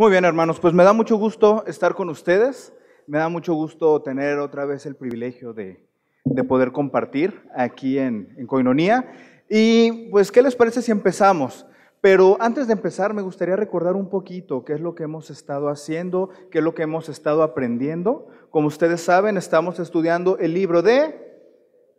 Muy bien, hermanos, pues me da mucho gusto estar con ustedes. Me da mucho gusto tener otra vez el privilegio de, poder compartir aquí en, en Coinonía. Y pues, ¿qué les parece si empezamos? Pero antes de empezar, me gustaría recordar un poquito qué es lo que hemos estado haciendo, qué es lo que hemos estado aprendiendo. Como ustedes saben, estamos estudiando el libro de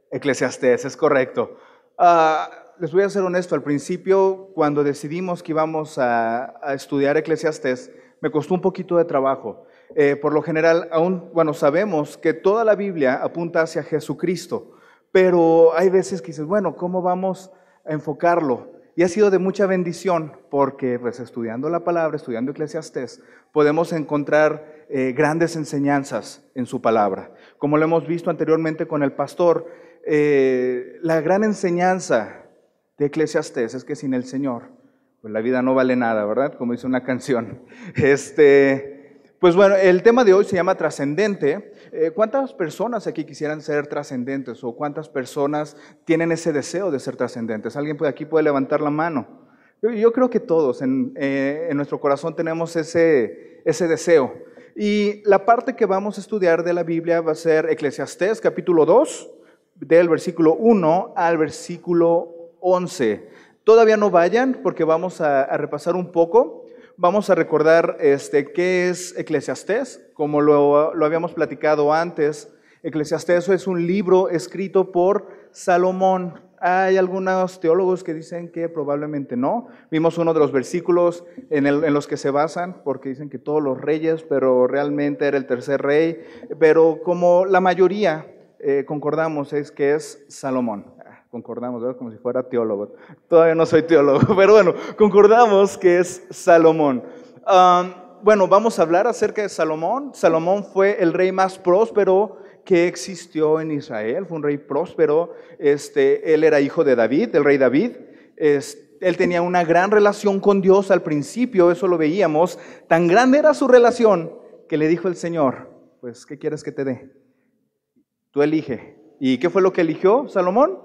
Eclesiastés, es correcto. Ah, les voy a ser honesto, al principio cuando decidimos que íbamos a, estudiar eclesiastés, me costó un poquito de trabajo. Eh, por lo general, aún, bueno, sabemos que toda la Biblia apunta hacia Jesucristo, pero hay veces que dices, bueno, ¿cómo vamos a enfocarlo? Y ha sido de mucha bendición porque pues, estudiando la palabra, estudiando Eclesiastés, podemos encontrar eh, grandes enseñanzas en su palabra. Como lo hemos visto anteriormente con el pastor, eh, la gran enseñanza de Eclesiastés es que sin el Señor, pues la vida no vale nada, ¿verdad? Como dice una canción. Este, pues bueno, el tema de hoy se llama trascendente. Eh, ¿Cuántas personas aquí quisieran ser trascendentes o cuántas personas tienen ese deseo de ser trascendentes? ¿Alguien por aquí puede levantar la mano? Yo, creo que todos eh, en, nuestro corazón tenemos ese, ese deseo. Y la parte que vamos a estudiar de la Biblia va a ser Eclesiastés capítulo 2, del versículo 1 al versículo 11. Todavía no vayan porque vamos a, repasar un poco. Vamos a recordar este, qué es Eclesiastés, como lo, lo habíamos platicado antes. Eclesiastés es un libro escrito por Salomón. Hay algunos teólogos que dicen que probablemente no. Vimos uno de los versículos en, los que se basan, porque dicen que todos los reyes, pero realmente era el tercer rey. Pero como la mayoría eh, concordamos es que es Salomón concordamos, ¿verdad? Como si fuera teólogo. Todavía no soy teólogo, pero bueno, concordamos que es Salomón. bueno, vamos a hablar acerca de Salomón. Salomón fue el rey más próspero que existió en Israel, fue un rey próspero. Este, él era hijo de David, el rey David. él tenía una gran relación con Dios al principio, eso lo veíamos. Tan grande era su relación que le dijo el Señor, pues, ¿qué quieres que te dé? Tú elige. ¿Y qué fue lo que eligió Salomón?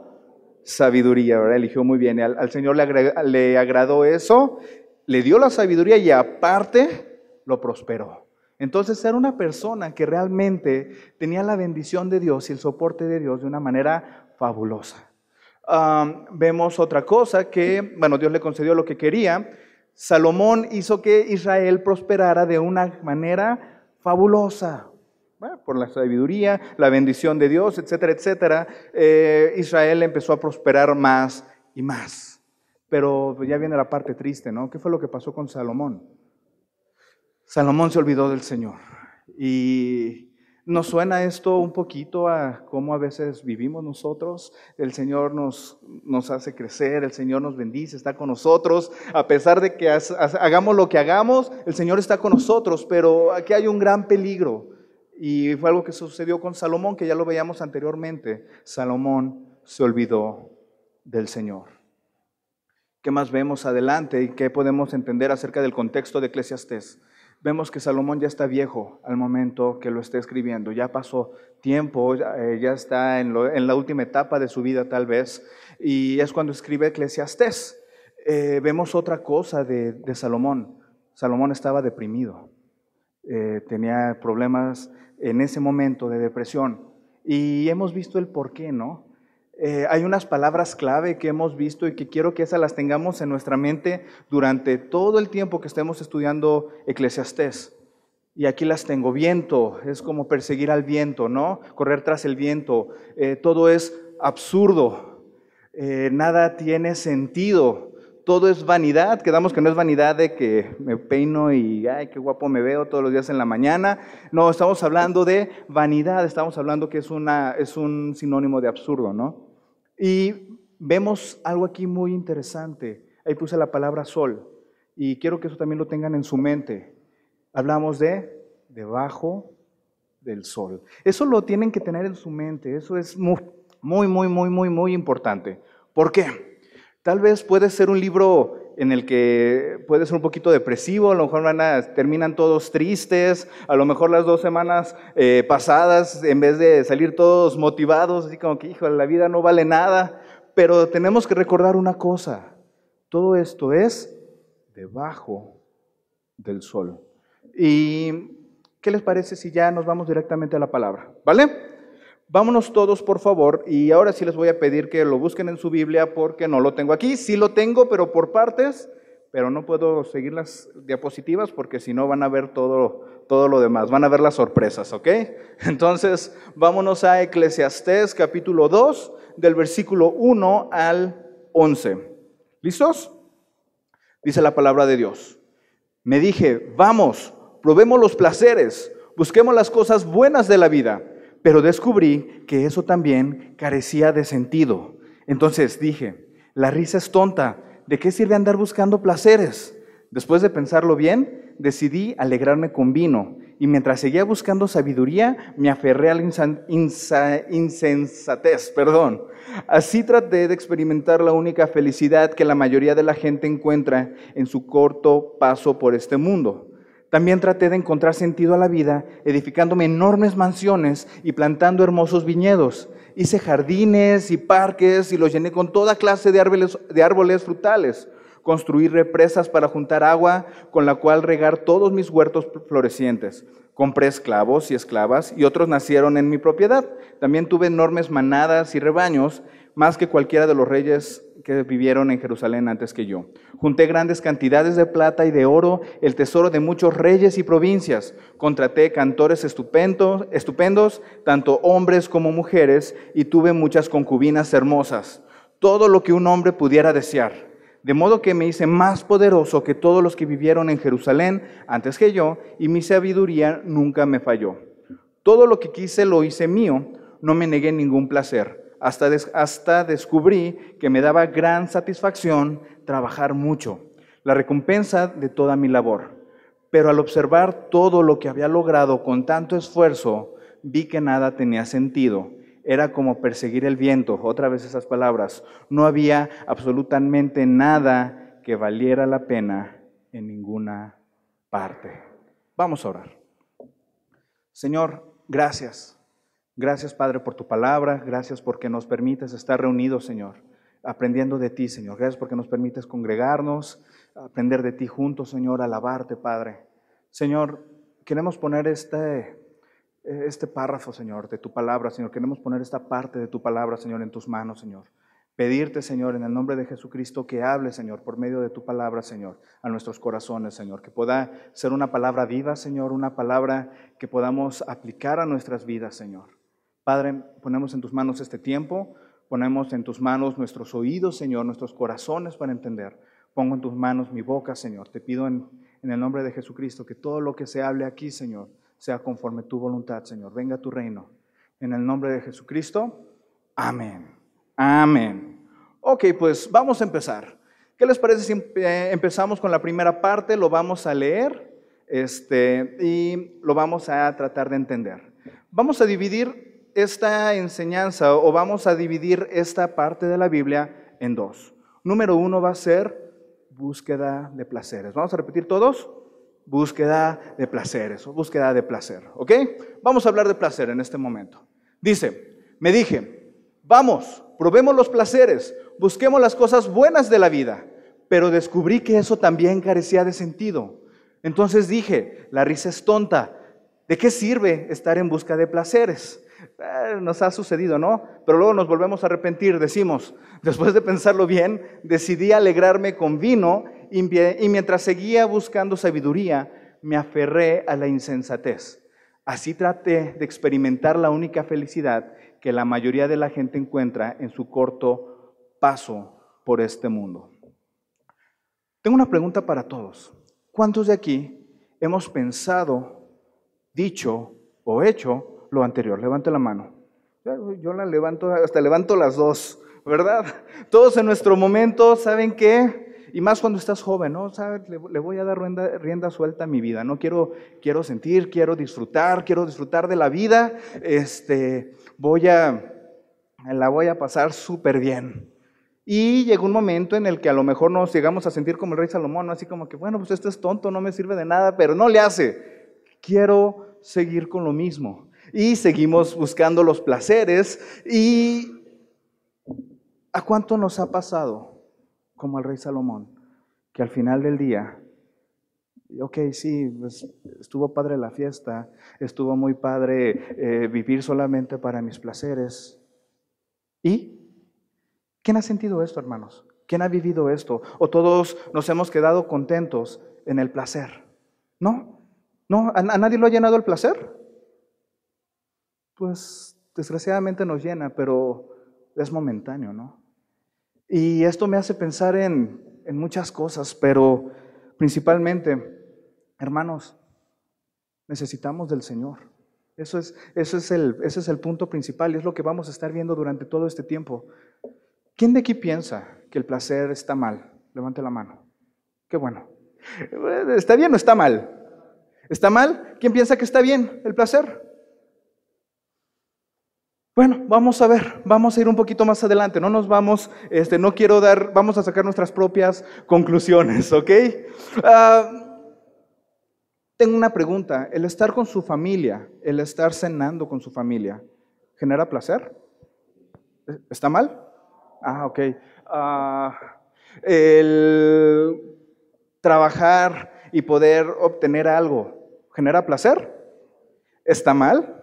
sabiduría, ¿verdad? Eligió muy bien. Al, Señor le, le agradó eso, le dio la sabiduría y aparte lo prosperó. Entonces era una persona que realmente tenía la bendición de Dios y el soporte de Dios de una manera fabulosa. vemos otra cosa que, bueno, Dios le concedió lo que quería. Salomón hizo que Israel prosperara de una manera fabulosa por la sabiduría, la bendición de Dios, etcétera, etcétera, eh, Israel empezó a prosperar más y más. Pero pues, ya viene la parte triste, ¿no? ¿Qué fue lo que pasó con Salomón? Salomón se olvidó del Señor. Y nos suena esto un poquito a cómo a veces vivimos nosotros. El Señor nos, nos hace crecer, el Señor nos bendice, está con nosotros. A pesar de que hagamos lo que hagamos, el Señor está con nosotros, pero aquí hay un gran peligro y fue algo que sucedió con Salomón, que ya lo veíamos anteriormente. Salomón se olvidó del Señor. ¿Qué más vemos adelante y qué podemos entender acerca del contexto de Eclesiastés? Vemos que Salomón ya está viejo al momento que lo está escribiendo, ya pasó tiempo, ya eh, está en, la última etapa de su vida tal vez, y es cuando escribe Eclesiastés. Eh, vemos otra cosa de Salomón. Salomón estaba deprimido. Eh, tenía problemas en ese momento de depresión. Y hemos visto el por qué, ¿no? Eh, hay unas palabras clave que hemos visto y que quiero que esas las tengamos en nuestra mente durante todo el tiempo que estemos estudiando Eclesiastés. Y aquí las tengo, viento, es como perseguir al viento, ¿no? Correr tras el viento, eh, todo es absurdo, nada tiene sentido, todo es vanidad, quedamos que no es vanidad de que me peino y, ay, qué guapo me veo todos los días en la mañana. No, estamos hablando de vanidad, estamos hablando que es, una, es un sinónimo de absurdo, ¿no? Y vemos algo aquí muy interesante. Ahí puse la palabra sol y quiero que eso también lo tengan en su mente. Hablamos de debajo del sol. Eso lo tienen que tener en su mente, eso es muy, muy, muy, muy, muy importante. ¿Por qué? Tal vez puede ser un libro en el que puede ser un poquito depresivo, a lo mejor terminan todos tristes, a lo mejor las dos semanas eh, pasadas, en vez de salir todos motivados, así como que, hijo, la vida no vale nada, pero tenemos que recordar una cosa, todo esto es debajo del sol. ¿Y qué les parece si ya nos vamos directamente a la palabra? ¿Vale? Vámonos todos, por favor, y ahora sí les voy a pedir que lo busquen en su Biblia porque no lo tengo aquí. Sí lo tengo, pero por partes, pero no puedo seguir las diapositivas porque si no van a ver todo, todo lo demás, van a ver las sorpresas, ¿ok? Entonces, vámonos a Eclesiastés capítulo 2, del versículo 1 al 11. ¿Listos? Dice la palabra de Dios. Me dije, vamos, probemos los placeres, busquemos las cosas buenas de la vida pero descubrí que eso también carecía de sentido. Entonces dije, la risa es tonta, ¿de qué sirve andar buscando placeres? Después de pensarlo bien, decidí alegrarme con vino, y mientras seguía buscando sabiduría, me aferré a la insensatez, perdón. Así traté de experimentar la única felicidad que la mayoría de la gente encuentra en su corto paso por este mundo. También traté de encontrar sentido a la vida, edificándome enormes mansiones y plantando hermosos viñedos. Hice jardines y parques y los llené con toda clase de árboles, frutales. Construí represas para juntar agua con la cual regar todos mis huertos florecientes. Compré esclavos y esclavas y otros nacieron en mi propiedad. También tuve enormes manadas y rebaños, más que cualquiera de los reyes que vivieron en Jerusalén antes que yo. Junté grandes cantidades de plata y de oro, el tesoro de muchos reyes y provincias. Contraté cantores estupendos, estupendos, tanto hombres como mujeres, y tuve muchas concubinas hermosas. Todo lo que un hombre pudiera desear. De modo que me hice más poderoso que todos los que vivieron en Jerusalén antes que yo, y mi sabiduría nunca me falló. Todo lo que quise lo hice mío, no me negué ningún placer. Hasta, hasta descubrí que me daba gran satisfacción trabajar mucho, la recompensa de toda mi labor. Pero al observar todo lo que había logrado con tanto esfuerzo, vi que nada tenía sentido era como perseguir el viento, otra vez esas palabras. No había absolutamente nada que valiera la pena en ninguna parte. Vamos a orar. Señor, gracias. Gracias Padre por tu palabra, gracias porque nos permites estar reunidos, Señor, aprendiendo de ti, Señor. Gracias porque nos permites congregarnos, aprender de ti juntos, Señor, alabarte, Padre. Señor, queremos poner este este párrafo, Señor, de tu palabra, Señor. Queremos poner esta parte de tu palabra, Señor, en tus manos, Señor. Pedirte, Señor, en el nombre de Jesucristo, que hable, Señor, por medio de tu palabra, Señor, a nuestros corazones, Señor. Que pueda ser una palabra viva, Señor, una palabra que podamos aplicar a nuestras vidas, Señor. Padre, ponemos en tus manos este tiempo, ponemos en tus manos nuestros oídos, Señor, nuestros corazones para entender. Pongo en tus manos mi boca, Señor. Te pido en, el nombre de Jesucristo que todo lo que se hable aquí, Señor, sea conforme tu voluntad, Señor. Venga tu reino. En el nombre de Jesucristo. Amén. Amén. Ok, pues vamos a empezar. ¿Qué les parece si eh, empezamos con la primera parte? Lo vamos a leer este, y lo vamos a tratar de entender. Vamos a dividir esta enseñanza o vamos a dividir esta parte de la Biblia en dos. Número uno va a ser búsqueda de placeres. Vamos a repetir todos búsqueda de placeres, o búsqueda de placer, ¿ok? Vamos a hablar de placer en este momento. Dice, me dije, vamos, probemos los placeres, busquemos las cosas buenas de la vida, pero descubrí que eso también carecía de sentido. Entonces dije, la risa es tonta, ¿de qué sirve estar en busca de placeres? Eh, nos ha sucedido, ¿no? Pero luego nos volvemos a arrepentir, decimos, después de pensarlo bien, decidí alegrarme con vino y mientras seguía buscando sabiduría, me aferré a la insensatez. Así traté de experimentar la única felicidad que la mayoría de la gente encuentra en su corto paso por este mundo. Tengo una pregunta para todos. ¿Cuántos de aquí hemos pensado, dicho o hecho lo anterior? Levante la mano. Yo la levanto, hasta levanto las dos, ¿verdad? Todos en nuestro momento saben que y más cuando estás joven, ¿no? ¿Sabes? Le, voy a dar rienda, suelta a mi vida, ¿no? Quiero, quiero sentir, quiero disfrutar, quiero disfrutar de la vida, este, voy a, la voy a pasar súper bien. Y llegó un momento en el que a lo mejor nos llegamos a sentir como el rey Salomón, así como que, bueno, pues este es tonto, no me sirve de nada, pero no le hace. Quiero seguir con lo mismo. Y seguimos buscando los placeres. ¿Y a cuánto nos ha pasado? como al rey Salomón, que al final del día, ok, sí, pues, estuvo padre la fiesta, estuvo muy padre eh, vivir solamente para mis placeres. ¿Y? ¿Quién ha sentido esto, hermanos? ¿Quién ha vivido esto? ¿O todos nos hemos quedado contentos en el placer? ¿No? ¿No? ¿A, a nadie lo ha llenado el placer? Pues desgraciadamente nos llena, pero es momentáneo, ¿no? Y esto me hace pensar en, muchas cosas, pero principalmente, hermanos, necesitamos del Señor. Eso es, eso es, el, ese es el punto principal y es lo que vamos a estar viendo durante todo este tiempo. ¿Quién de aquí piensa que el placer está mal? Levante la mano. Qué bueno. ¿Está bien o está mal? ¿Está mal? ¿Quién piensa que está bien el placer? Bueno, vamos a ver, vamos a ir un poquito más adelante, no nos vamos, este, no quiero dar, vamos a sacar nuestras propias conclusiones, ¿ok? Ah, tengo una pregunta, ¿el estar con su familia, el estar cenando con su familia, genera placer? ¿Está mal? Ah, ok. Ah, el trabajar y poder obtener algo, ¿genera placer? ¿Está mal?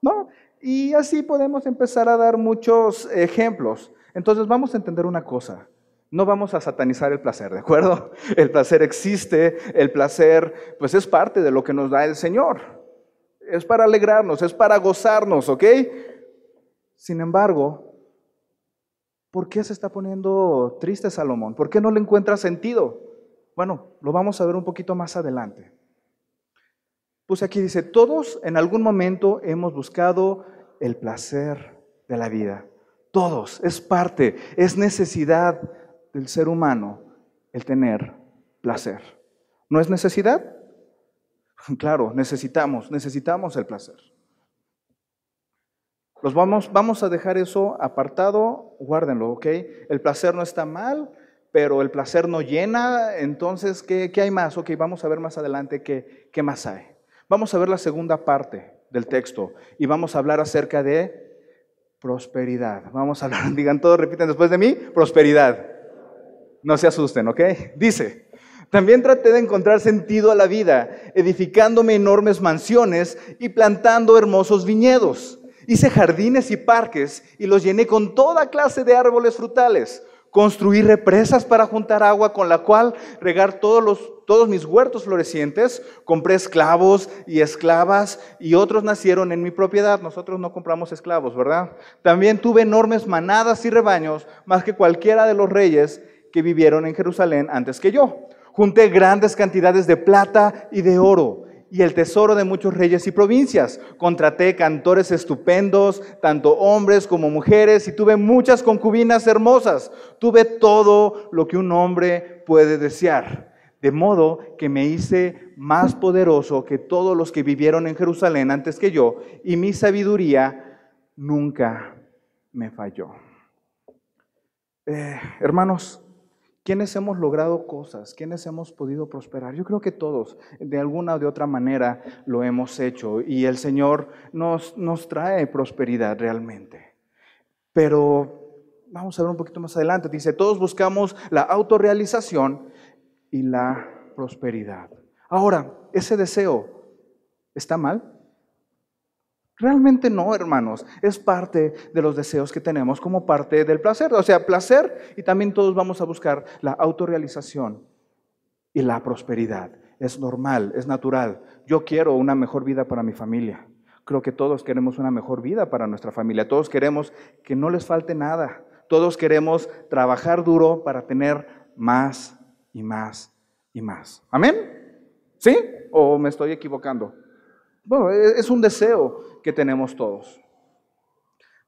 No, y así podemos empezar a dar muchos ejemplos. Entonces vamos a entender una cosa. No vamos a satanizar el placer, ¿de acuerdo? El placer existe, el placer pues es parte de lo que nos da el Señor. Es para alegrarnos, es para gozarnos, ¿ok? Sin embargo, ¿por qué se está poniendo triste Salomón? ¿Por qué no le encuentra sentido? Bueno, lo vamos a ver un poquito más adelante. Pues aquí dice, todos en algún momento hemos buscado el placer de la vida. Todos, es parte, es necesidad del ser humano el tener placer. ¿No es necesidad? Claro, necesitamos, necesitamos el placer. Los vamos, vamos a dejar eso apartado, guárdenlo, ¿ok? El placer no está mal, pero el placer no llena, entonces, ¿qué, hay más? Ok, vamos a ver más adelante qué más hay. Vamos a ver la segunda parte del texto y vamos a hablar acerca de prosperidad. Vamos a hablar, digan todos, repiten después de mí, prosperidad. No se asusten, ¿ok? Dice, también traté de encontrar sentido a la vida, edificándome enormes mansiones y plantando hermosos viñedos. Hice jardines y parques y los llené con toda clase de árboles frutales construir represas para juntar agua con la cual regar todos, los, todos mis huertos florecientes, compré esclavos y esclavas y otros nacieron en mi propiedad. Nosotros no compramos esclavos, ¿verdad? También tuve enormes manadas y rebaños, más que cualquiera de los reyes que vivieron en Jerusalén antes que yo. Junté grandes cantidades de plata y de oro y el tesoro de muchos reyes y provincias. Contraté cantores estupendos, tanto hombres como mujeres, y tuve muchas concubinas hermosas. Tuve todo lo que un hombre puede desear. De modo que me hice más poderoso que todos los que vivieron en Jerusalén antes que yo, y mi sabiduría nunca me falló. Eh, hermanos, ¿Quiénes hemos logrado cosas? ¿Quiénes hemos podido prosperar? Yo creo que todos, de alguna o de otra manera, lo hemos hecho y el Señor nos, nos trae prosperidad realmente. Pero vamos a ver un poquito más adelante. Dice, todos buscamos la autorrealización y la prosperidad. Ahora, ese deseo, ¿está mal? Realmente no, hermanos. Es parte de los deseos que tenemos como parte del placer. O sea, placer y también todos vamos a buscar la autorrealización y la prosperidad. Es normal, es natural. Yo quiero una mejor vida para mi familia. Creo que todos queremos una mejor vida para nuestra familia. Todos queremos que no les falte nada. Todos queremos trabajar duro para tener más y más y más. ¿Amén? ¿Sí? ¿O me estoy equivocando? Bueno, e-, es un deseo, que tenemos todos.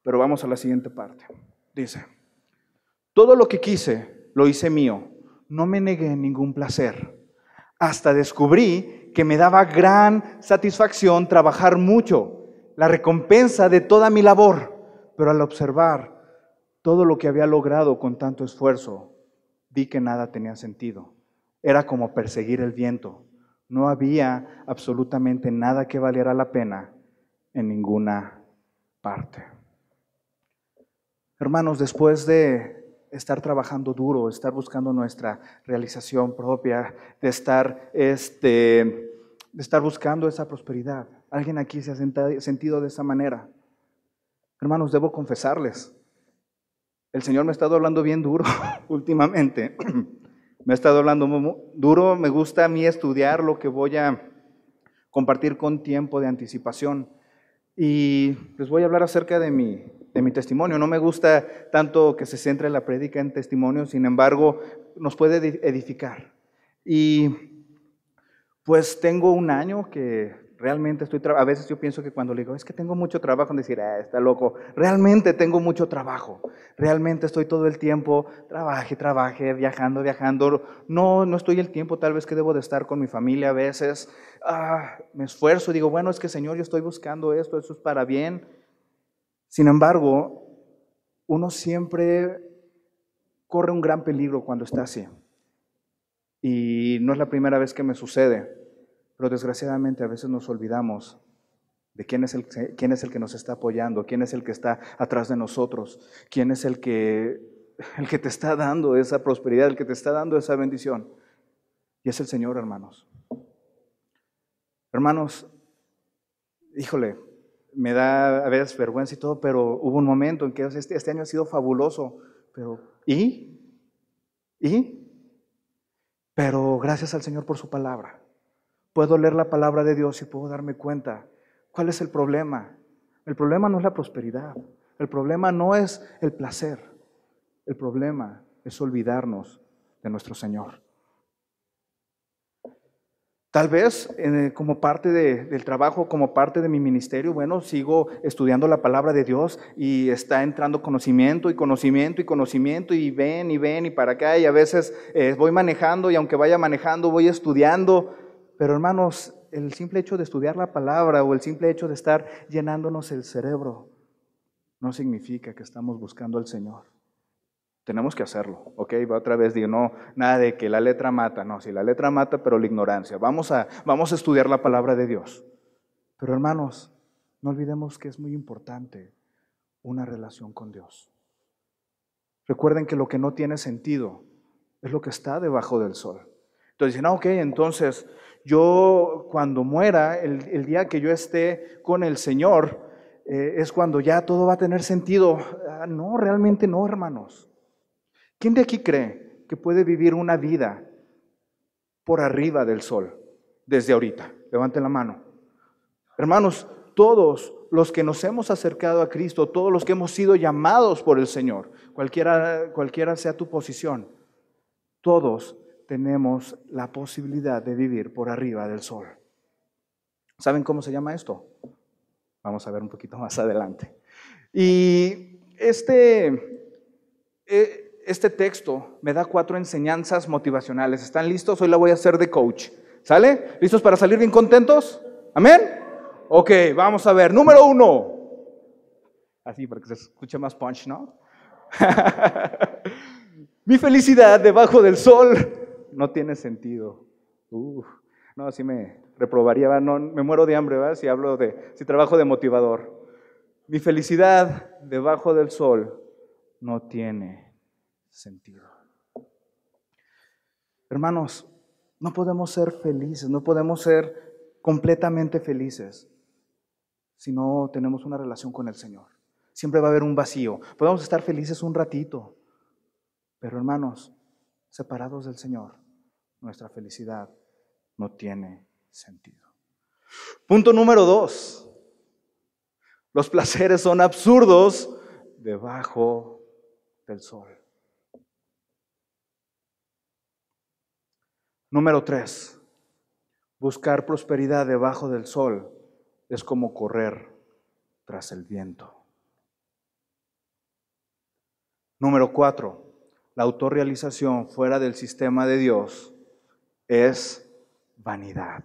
Pero vamos a la siguiente parte. Dice, todo lo que quise lo hice mío, no me negué ningún placer, hasta descubrí que me daba gran satisfacción trabajar mucho, la recompensa de toda mi labor, pero al observar todo lo que había logrado con tanto esfuerzo, vi que nada tenía sentido. Era como perseguir el viento. No había absolutamente nada que valiera la pena en ninguna parte. Hermanos, después de estar trabajando duro, estar buscando nuestra realización propia, de estar, este, de estar buscando esa prosperidad. ¿Alguien aquí se ha sentado, sentido de esa manera? Hermanos, debo confesarles, el Señor me ha estado hablando bien duro últimamente. me ha estado hablando muy duro, me gusta a mí estudiar lo que voy a compartir con tiempo de anticipación. Y les pues, voy a hablar acerca de mi, de mi testimonio. No me gusta tanto que se centre la prédica en testimonio, sin embargo, nos puede edificar. Y pues tengo un año que realmente estoy A veces yo pienso que cuando le digo, es que tengo mucho trabajo, en decir, ah, está loco. Realmente tengo mucho trabajo. Realmente estoy todo el tiempo, trabaje, trabaje, viajando, viajando. No, no estoy el tiempo tal vez que debo de estar con mi familia a veces. Ah, me esfuerzo, digo, bueno, es que Señor, yo estoy buscando esto, eso es para bien. Sin embargo, uno siempre corre un gran peligro cuando está así. Y no es la primera vez que me sucede pero desgraciadamente a veces nos olvidamos de quién es, el, quién es el que nos está apoyando, quién es el que está atrás de nosotros, quién es el que, el que te está dando esa prosperidad, el que te está dando esa bendición. Y es el Señor, hermanos. Hermanos, híjole, me da a veces vergüenza y todo, pero hubo un momento en que este, este año ha sido fabuloso, pero ¿y? ¿Y? Pero gracias al Señor por su palabra puedo leer la palabra de Dios y puedo darme cuenta cuál es el problema. El problema no es la prosperidad, el problema no es el placer, el problema es olvidarnos de nuestro Señor. Tal vez eh, como parte del trabajo, como parte de mi ministerio, bueno, sigo estudiando la palabra de Dios y está entrando conocimiento y conocimiento y conocimiento y ven y ven y para acá y a veces eh, voy manejando y aunque vaya manejando voy estudiando pero hermanos, el simple hecho de estudiar la palabra o el simple hecho de estar llenándonos el cerebro no significa que estamos buscando al Señor. Tenemos que hacerlo, ¿ok? Va otra vez, digo, no, nada de que la letra mata, no, si la letra mata, pero la ignorancia. Vamos a, vamos a estudiar la palabra de Dios. Pero hermanos, no olvidemos que es muy importante una relación con Dios. Recuerden que lo que no tiene sentido es lo que está debajo del sol. Entonces dicen, ah, ok, entonces yo cuando muera, el, día que yo esté con el Señor, eh, es cuando ya todo va a tener sentido. Ah, no, realmente no, hermanos. ¿Quién de aquí cree que puede vivir una vida por arriba del sol desde ahorita? Levanten la mano. Hermanos, todos los que nos hemos acercado a Cristo, todos los que hemos sido llamados por el Señor, cualquiera, cualquiera sea tu posición, todos tenemos la posibilidad de vivir por arriba del sol. ¿Saben cómo se llama esto? Vamos a ver un poquito más adelante. Y este, eh, este texto me da cuatro enseñanzas motivacionales. ¿Están listos? Hoy la voy a hacer de coach. ¿Sale? ¿Listos para salir bien contentos? ¿Amén? Ok, vamos a ver. Número uno. Así, para que se escuche más punch, ¿no? Mi felicidad debajo del sol no tiene sentido. no, así me reprobaría, No, me muero de hambre ¿verdad? si hablo de, si trabajo de motivador. Mi felicidad debajo del sol no tiene sentido. Hermanos, no podemos ser felices, no podemos ser completamente felices si no tenemos una relación con el Señor. Siempre va a haber un vacío. Podemos estar felices un ratito, pero hermanos, separados del Señor, nuestra felicidad no tiene sentido. Punto número dos. Los placeres son absurdos debajo del sol. Número tres. Buscar prosperidad debajo del sol es como correr tras el viento. Número cuatro. La autorrealización fuera del sistema de Dios es vanidad.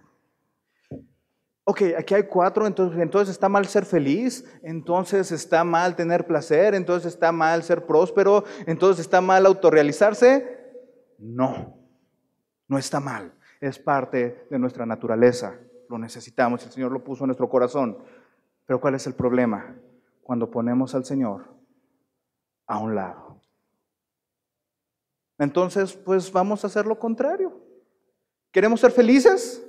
Ok, aquí hay cuatro, entonces, entonces está mal ser feliz, entonces está mal tener placer, entonces está mal ser próspero, entonces está mal autorrealizarse. No, no está mal, es parte de nuestra naturaleza, lo necesitamos, el Señor lo puso en nuestro corazón. Pero ¿cuál es el problema? Cuando ponemos al Señor a un lado. Entonces, pues vamos a hacer lo contrario. ¿Queremos ser felices?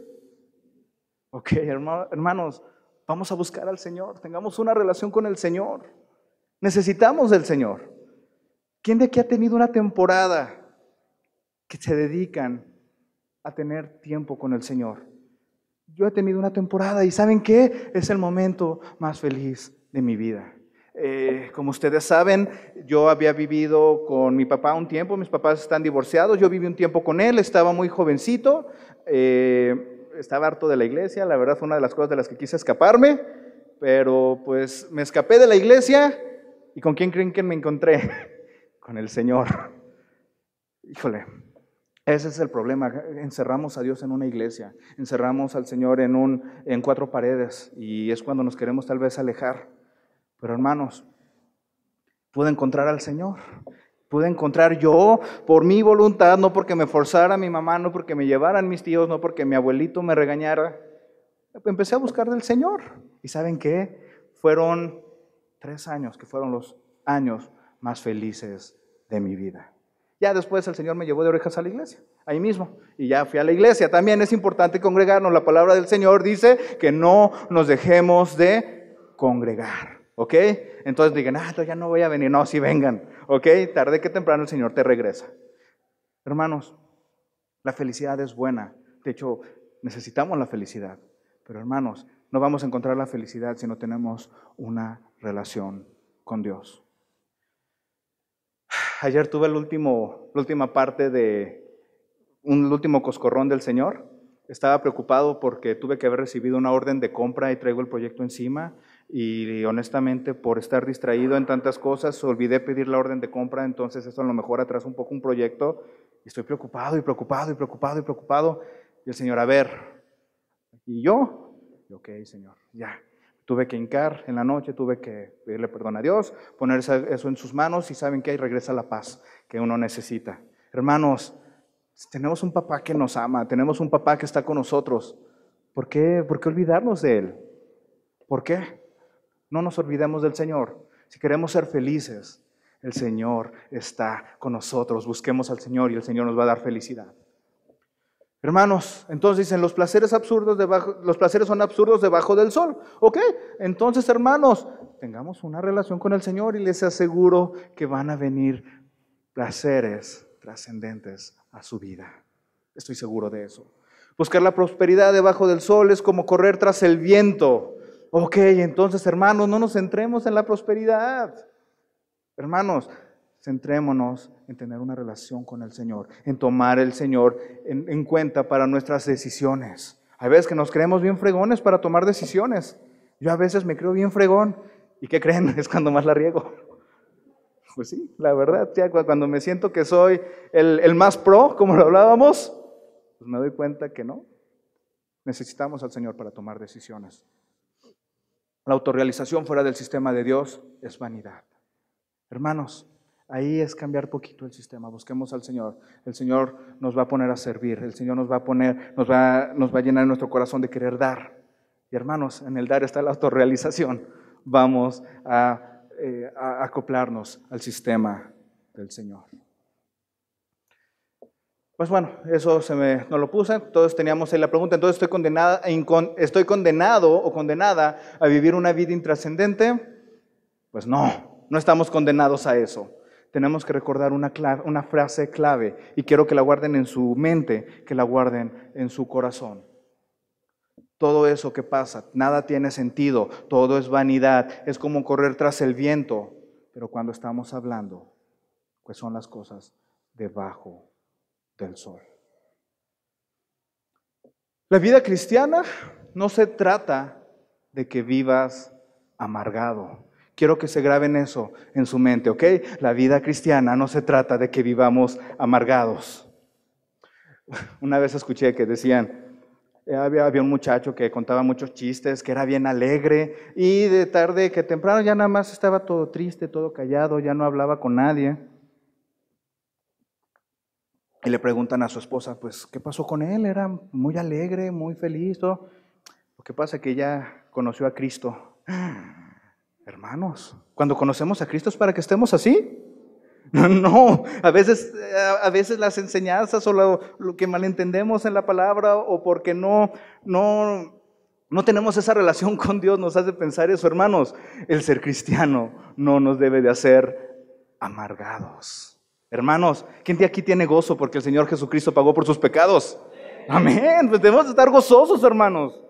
Ok, hermanos, vamos a buscar al Señor, tengamos una relación con el Señor. Necesitamos del Señor. ¿Quién de aquí ha tenido una temporada que se dedican a tener tiempo con el Señor? Yo he tenido una temporada y ¿saben qué? Es el momento más feliz de mi vida. Eh, como ustedes saben, yo había vivido con mi papá un tiempo, mis papás están divorciados, yo viví un tiempo con él, estaba muy jovencito, eh, estaba harto de la iglesia, la verdad fue una de las cosas de las que quise escaparme, pero pues me escapé de la iglesia y ¿con quién creen que me encontré? con el Señor. Híjole, ese es el problema. Encerramos a Dios en una iglesia, encerramos al Señor en, un, en cuatro paredes y es cuando nos queremos tal vez alejar. Pero hermanos, pude encontrar al Señor. Pude encontrar yo por mi voluntad, no porque me forzara mi mamá, no porque me llevaran mis tíos, no porque mi abuelito me regañara. Empecé a buscar del Señor. ¿Y saben qué? Fueron tres años que fueron los años más felices de mi vida. Ya después el Señor me llevó de orejas a la iglesia, ahí mismo, y ya fui a la iglesia. También es importante congregarnos. La palabra del Señor dice que no nos dejemos de congregar. ¿Ok? Entonces digan, ah, ya no voy a venir. No, si sí vengan. ¿Ok? Tarde que temprano el Señor te regresa. Hermanos, la felicidad es buena. De hecho, necesitamos la felicidad. Pero hermanos, no vamos a encontrar la felicidad si no tenemos una relación con Dios. Ayer tuve el último, la última parte de un último coscorrón del Señor. Estaba preocupado porque tuve que haber recibido una orden de compra y traigo el proyecto encima y honestamente por estar distraído en tantas cosas olvidé pedir la orden de compra, entonces eso a lo mejor atrasó un poco un proyecto y estoy preocupado y preocupado y preocupado y preocupado. Y el Señor, a ver, ¿y yo? ok, Señor, ya. Tuve que hincar en la noche, tuve que pedirle perdón a Dios, poner eso en sus manos y saben que ahí regresa la paz que uno necesita. Hermanos, tenemos un papá que nos ama, tenemos un papá que está con nosotros. ¿Por qué, ¿Por qué olvidarnos de Él? ¿Por qué? No nos olvidemos del Señor. Si queremos ser felices, el Señor está con nosotros. Busquemos al Señor y el Señor nos va a dar felicidad. Hermanos, entonces dicen, los placeres, absurdos debajo, los placeres son absurdos debajo del sol. ¿Ok? Entonces, hermanos, tengamos una relación con el Señor y les aseguro que van a venir placeres trascendentes a su vida. Estoy seguro de eso. Buscar la prosperidad debajo del sol es como correr tras el viento. Ok, entonces hermanos, no nos centremos en la prosperidad. Hermanos, centrémonos en tener una relación con el Señor, en tomar el Señor en, cuenta para nuestras decisiones. Hay veces que nos creemos bien fregones para tomar decisiones. Yo a veces me creo bien fregón. ¿Y qué creen? Es cuando más la riego. Pues sí, la verdad, cuando me siento que soy el, más pro, como lo hablábamos, pues me doy cuenta que no. Necesitamos al Señor para tomar decisiones. La autorrealización fuera del sistema de Dios es vanidad. Hermanos, ahí es cambiar poquito el sistema. Busquemos al Señor. El Señor nos va a poner a servir. El Señor nos va a poner, nos va, nos va a llenar nuestro corazón de querer dar. Y hermanos, en el dar está la autorrealización. Vamos a, eh, a acoplarnos al sistema del Señor. Pues bueno, eso se me, no lo puse, todos teníamos ahí la pregunta, entonces estoy, condenada, e condenado o condenada a vivir una vida intrascendente. Pues no, no estamos condenados a eso. Tenemos que recordar una, una frase clave y quiero que la guarden en su mente, que la guarden en su corazón. Todo eso que pasa, nada tiene sentido, todo es vanidad, es como correr tras el viento, pero cuando estamos hablando, pues son las cosas debajo sol. La vida cristiana no se trata de que vivas amargado. Quiero que se graben eso en su mente, ¿ok? La vida cristiana no se trata de que vivamos amargados. Una vez escuché que decían, eh, había, había, un muchacho que contaba muchos chistes, que era bien alegre y de tarde que temprano ya nada más estaba todo triste, todo callado, ya no hablaba con nadie. Y le preguntan a su esposa, pues, ¿qué pasó con él? Era muy alegre, muy feliz, todo. Lo pasa que ella conoció a Cristo. Hermanos, cuando conocemos a Cristo es para que estemos así. No, a veces, a veces las enseñanzas o lo, que malentendemos en la palabra o porque no, no, no tenemos esa relación con Dios nos hace pensar eso, hermanos. El ser cristiano no nos debe de hacer amargados. Hermanos, ¿quién de aquí tiene gozo porque el Señor Jesucristo pagó por sus pecados? Amén. Pues debemos estar gozosos, hermanos.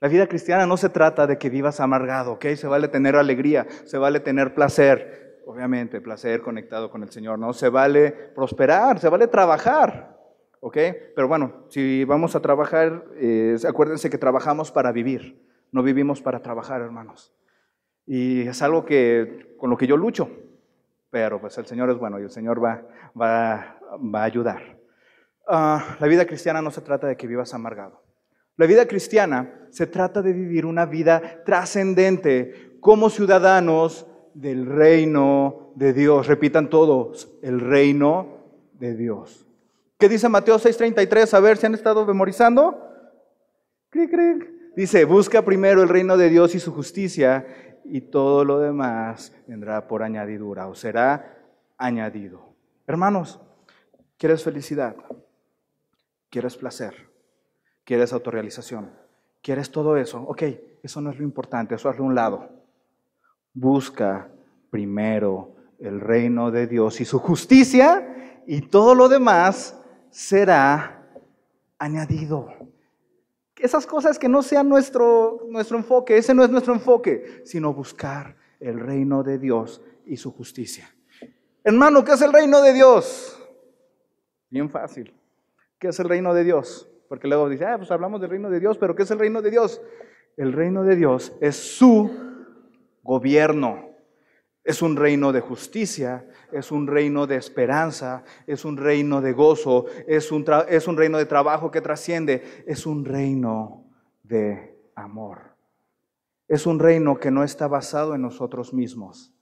La vida cristiana no se trata de que vivas amargado, ¿ok? Se vale tener alegría, se vale tener placer, obviamente, placer conectado con el Señor, ¿no? Se vale prosperar, se vale trabajar, ¿ok? Pero bueno, si vamos a trabajar, eh, acuérdense que trabajamos para vivir, no vivimos para trabajar, hermanos. Y es algo que, con lo que yo lucho pero pues el Señor es bueno y el Señor va, va, va a ayudar. Ah, la vida cristiana no se trata de que vivas amargado. La vida cristiana se trata de vivir una vida trascendente como ciudadanos del reino de Dios. Repitan todos, el reino de Dios. ¿Qué dice Mateo 6:33? A ver, si han estado memorizando? Dice, busca primero el reino de Dios y su justicia y todo lo demás vendrá por añadidura o será añadido. Hermanos, ¿quieres felicidad? ¿Quieres placer? ¿Quieres autorrealización? ¿Quieres todo eso? Ok, eso no es lo importante, eso hazlo a un lado. Busca primero el reino de Dios y su justicia y todo lo demás será añadido esas cosas que no sean nuestro, nuestro enfoque, ese no es nuestro enfoque, sino buscar el reino de Dios y su justicia. Hermano, ¿qué es el reino de Dios? Bien fácil. ¿Qué es el reino de Dios? Porque luego dice, ah, pues hablamos del reino de Dios, pero ¿qué es el reino de Dios? El reino de Dios es su gobierno. Es un reino de justicia, es un reino de esperanza, es un reino de gozo, es un, es un reino de trabajo que trasciende, es un reino de amor. Es un reino que no está basado en nosotros mismos,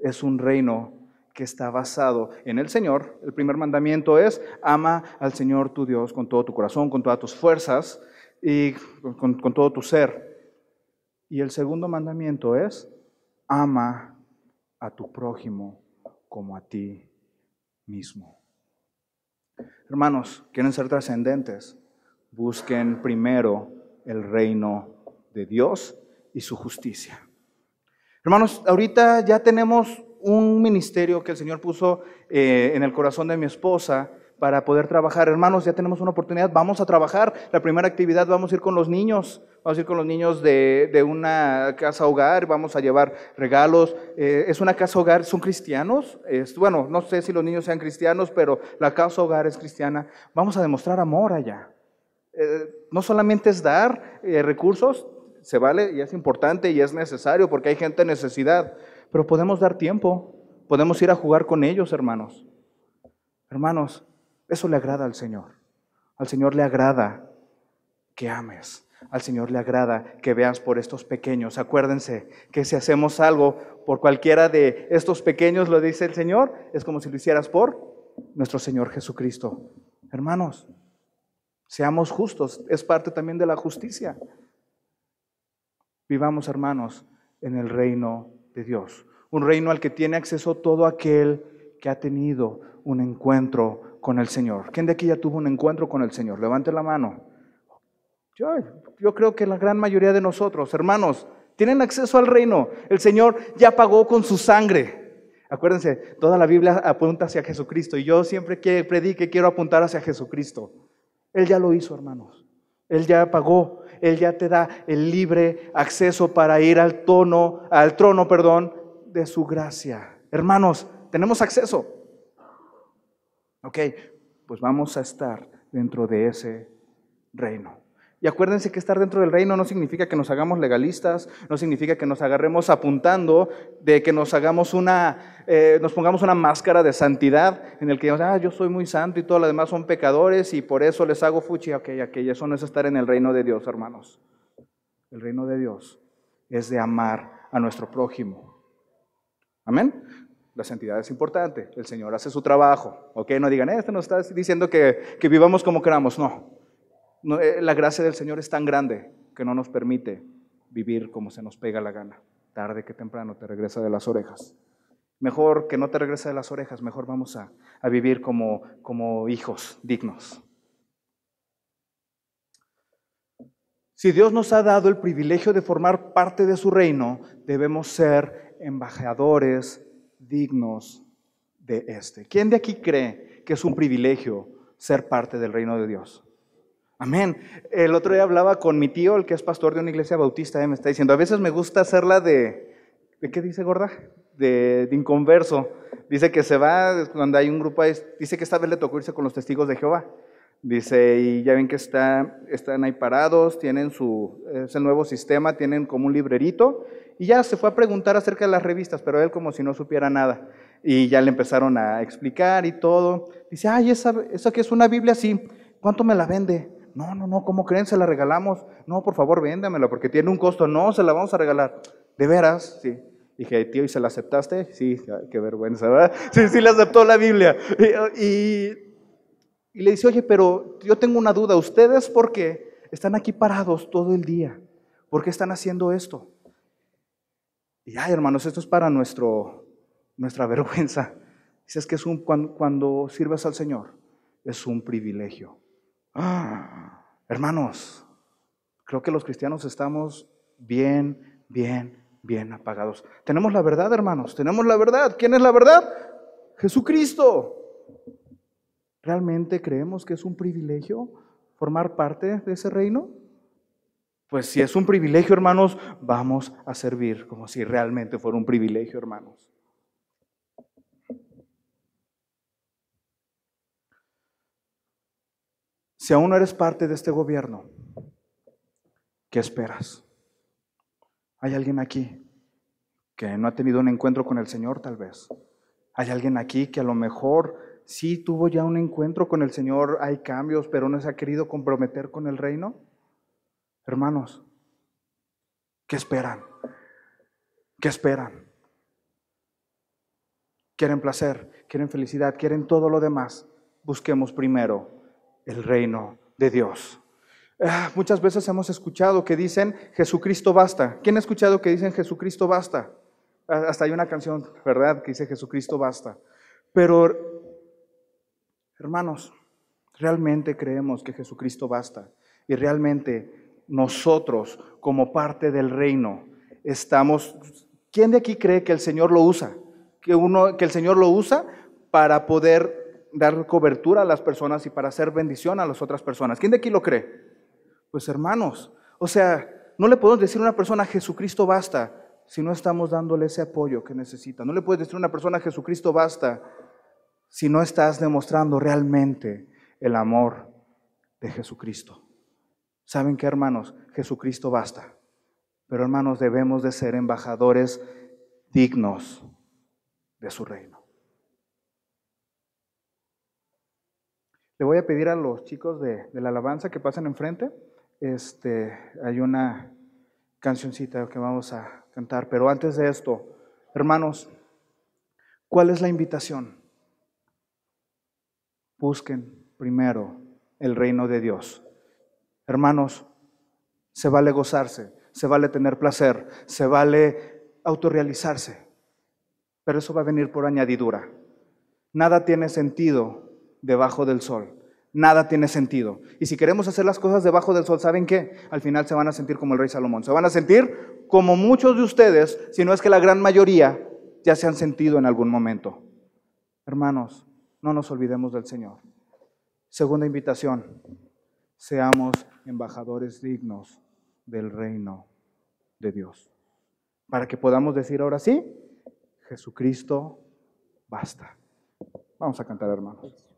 es un reino que está basado en el Señor. El primer mandamiento es, ama al Señor tu Dios con todo tu corazón, con todas tus fuerzas y con, con todo tu ser. Y el segundo mandamiento es, ama a tu prójimo como a ti mismo. Hermanos, quieren ser trascendentes, busquen primero el reino de Dios y su justicia. Hermanos, ahorita ya tenemos un ministerio que el Señor puso eh, en el corazón de mi esposa para poder trabajar. Hermanos, ya tenemos una oportunidad, vamos a trabajar. La primera actividad vamos a ir con los niños, vamos a ir con los niños de, una casa hogar, vamos a llevar regalos. Eh, es una casa hogar, son cristianos. Es, bueno, no sé si los niños sean cristianos, pero la casa hogar es cristiana. Vamos a demostrar amor allá. Eh, no solamente es dar eh, recursos, se vale y es importante y es necesario porque hay gente en necesidad, pero podemos dar tiempo, podemos ir a jugar con ellos, hermanos. Hermanos, eso le agrada al Señor. Al Señor le agrada que ames. Al Señor le agrada que veas por estos pequeños. Acuérdense que si hacemos algo por cualquiera de estos pequeños, lo dice el Señor, es como si lo hicieras por nuestro Señor Jesucristo. Hermanos, seamos justos. Es parte también de la justicia. Vivamos, hermanos, en el reino de Dios. Un reino al que tiene acceso todo aquel que ha tenido un encuentro con el Señor? ¿Quién de aquí ya tuvo un encuentro con el Señor? Levante la mano. Yo, creo que la gran mayoría de nosotros, hermanos, tienen acceso al reino. El Señor ya pagó con su sangre. Acuérdense, toda la Biblia apunta hacia Jesucristo y yo siempre que predique quiero apuntar hacia Jesucristo. Él ya lo hizo, hermanos. Él ya pagó, él ya te da el libre acceso para ir al tono, al trono, perdón, de su gracia. Hermanos, tenemos acceso. ¿Ok? Pues vamos a estar dentro de ese reino. Y acuérdense que estar dentro del reino no significa que nos hagamos legalistas, no significa que nos agarremos apuntando, de que nos hagamos una, eh, nos pongamos una máscara de santidad en el que digamos, ah, yo soy muy santo y todos los demás son pecadores y por eso les hago fuchi. Ok, ok, eso no es estar en el reino de Dios, hermanos. El reino de Dios es de amar a nuestro prójimo. Amén. La santidad es importante, el Señor hace su trabajo, ¿ok? No digan, eh, esto nos está diciendo que, vivamos como queramos, no. Eh, la gracia del Señor es tan grande que no nos permite vivir como se nos pega la gana. Tarde que temprano te regresa de las orejas. Mejor que no te regresa de las orejas, mejor vamos a, vivir como, como hijos dignos. Si Dios nos ha dado el privilegio de formar parte de su reino, debemos ser embajadores dignos de este. ¿Quién de aquí cree que es un privilegio ser parte del reino de Dios? Amén. El otro día hablaba con mi tío, el que es pastor de una iglesia bautista, me está diciendo, a veces me gusta hacerla de, ¿de qué dice gorda? De, inconverso. Dice que se va cuando hay un grupo, dice que esta vez le tocó irse con los testigos de Jehová. Dice, y ya ven que están ahí parados, tienen su, es el nuevo sistema, tienen como un librerito y ya se fue a preguntar acerca de las revistas, pero él como si no supiera nada. Y ya le empezaron a explicar y todo. Dice, ay, esa, esa que es una Biblia, sí. ¿Cuánto me la vende? No, no, no, ¿cómo creen? Se la regalamos. No, por favor, véndamela porque tiene un costo. No, se la vamos a regalar. ¿De veras? Sí. Dije, tío, ¿y se la aceptaste? Sí, qué vergüenza, ¿verdad? Sí, sí, la aceptó la Biblia. Y, y le dice, oye, pero yo tengo una duda. ¿Ustedes por qué están aquí parados todo el día? ¿Por qué están haciendo esto? Y ay, hermanos, esto es para nuestro, nuestra vergüenza. Dices que es un, cuando, cuando sirves al Señor, es un privilegio. Ah, hermanos, creo que los cristianos estamos bien, bien, bien apagados. Tenemos la verdad, hermanos, tenemos la verdad. ¿Quién es la verdad? Jesucristo. ¿Realmente creemos que es un privilegio formar parte de ese reino? Pues si es un privilegio, hermanos, vamos a servir como si realmente fuera un privilegio, hermanos. Si aún no eres parte de este gobierno, ¿qué esperas? ¿Hay alguien aquí que no ha tenido un encuentro con el Señor tal vez? ¿Hay alguien aquí que a lo mejor sí tuvo ya un encuentro con el Señor, hay cambios, pero no se ha querido comprometer con el reino? Hermanos, ¿qué esperan? ¿Qué esperan? Quieren placer, quieren felicidad, quieren todo lo demás. Busquemos primero el reino de Dios. Ah, muchas veces hemos escuchado que dicen Jesucristo basta. ¿Quién ha escuchado que dicen Jesucristo basta? Ah, hasta hay una canción, ¿verdad?, que dice Jesucristo basta. Pero, hermanos, realmente creemos que Jesucristo basta y realmente nosotros como parte del reino estamos... ¿Quién de aquí cree que el Señor lo usa? Que, uno, que el Señor lo usa para poder dar cobertura a las personas y para hacer bendición a las otras personas. ¿Quién de aquí lo cree? Pues hermanos, o sea, no le podemos decir a una persona Jesucristo basta si no estamos dándole ese apoyo que necesita. No le puedes decir a una persona Jesucristo basta si no estás demostrando realmente el amor de Jesucristo. ¿Saben qué, hermanos? Jesucristo basta. Pero, hermanos, debemos de ser embajadores dignos de su reino. Le voy a pedir a los chicos de, la alabanza que pasen enfrente. Este, hay una cancioncita que vamos a cantar. Pero antes de esto, hermanos, ¿cuál es la invitación? Busquen primero el reino de Dios Hermanos, se vale gozarse, se vale tener placer, se vale autorrealizarse, pero eso va a venir por añadidura. Nada tiene sentido debajo del sol, nada tiene sentido. Y si queremos hacer las cosas debajo del sol, ¿saben qué? Al final se van a sentir como el rey Salomón, se van a sentir como muchos de ustedes, si no es que la gran mayoría ya se han sentido en algún momento. Hermanos, no nos olvidemos del Señor. Segunda invitación, seamos embajadores dignos del reino de Dios. Para que podamos decir ahora sí, Jesucristo basta. Vamos a cantar, hermanos.